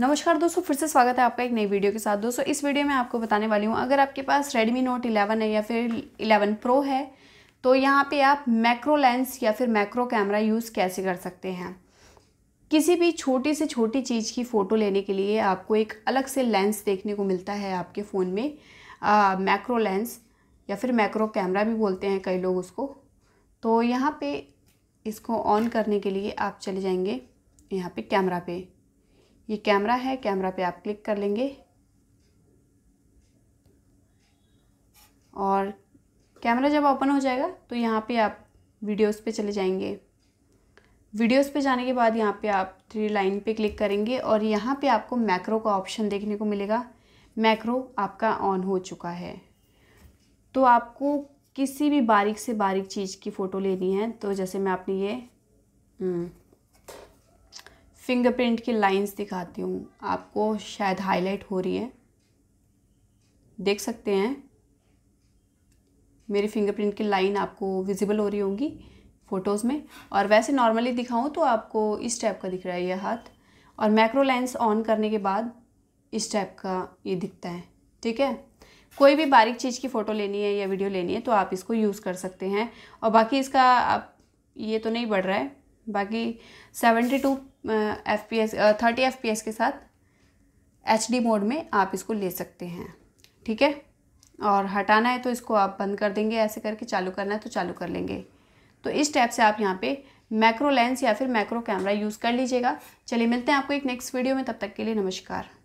नमस्कार दोस्तों फिर से स्वागत है आपका एक नई वीडियो के साथ दोस्तों इस वीडियो में आपको बताने वाली हूँ अगर आपके पास Redmi Note 11 है या फिर 11 Pro है तो यहाँ पे आप मैक्रो लेंस या फिर मैक्रो कैमरा यूज़ कैसे कर सकते हैं किसी भी छोटी से छोटी चीज़ की फ़ोटो लेने के लिए आपको एक अलग से लेंस देखने को मिलता है आपके फ़ोन में आ, मैक्रो लेंस या फिर मैक्रो कैमरा भी बोलते हैं कई लोग उसको तो यहाँ पर इसको ऑन करने के लिए आप चले जाएँगे यहाँ पर कैमरा पे ये कैमरा है कैमरा पे आप क्लिक कर लेंगे और कैमरा जब ओपन हो जाएगा तो यहाँ पे आप वीडियोस पे चले जाएंगे वीडियोस पे जाने के बाद यहाँ पे आप थ्री लाइन पे क्लिक करेंगे और यहाँ पे आपको मैक्रो का ऑप्शन देखने को मिलेगा मैक्रो आपका ऑन हो चुका है तो आपको किसी भी बारीक से बारीक चीज़ की फ़ोटो लेनी है तो जैसे मैं आपने ये हम्म, फिंगरप्रिंट की लाइंस दिखाती हूँ आपको शायद हाईलाइट हो रही है देख सकते हैं मेरी फिंगरप्रिंट की लाइन आपको विजिबल हो रही होंगी फ़ोटोज़ में और वैसे नॉर्मली दिखाऊँ तो आपको इस टाइप का दिख रहा है ये हाथ और मैक्रो लेंस ऑन करने के बाद इस टाइप का ये दिखता है ठीक है कोई भी बारीक चीज़ की फ़ोटो लेनी है या वीडियो लेनी है तो आप इसको यूज़ कर सकते हैं और बाकी इसका आप ये तो नहीं बढ़ रहा है बाकी seventy two F P S thirty F P S के साथ एच डी मोड में आप इसको ले सकते हैं ठीक है और हटाना है तो इसको आप बंद कर देंगे ऐसे करके चालू करना है तो चालू कर लेंगे तो इस टैप से आप यहाँ पे मैक्रो लेंस या फिर मैक्रो कैमरा यूज़ कर लीजिएगा चलिए मिलते हैं आपको एक नेक्स्ट वीडियो में तब तक के लिए नमस्कार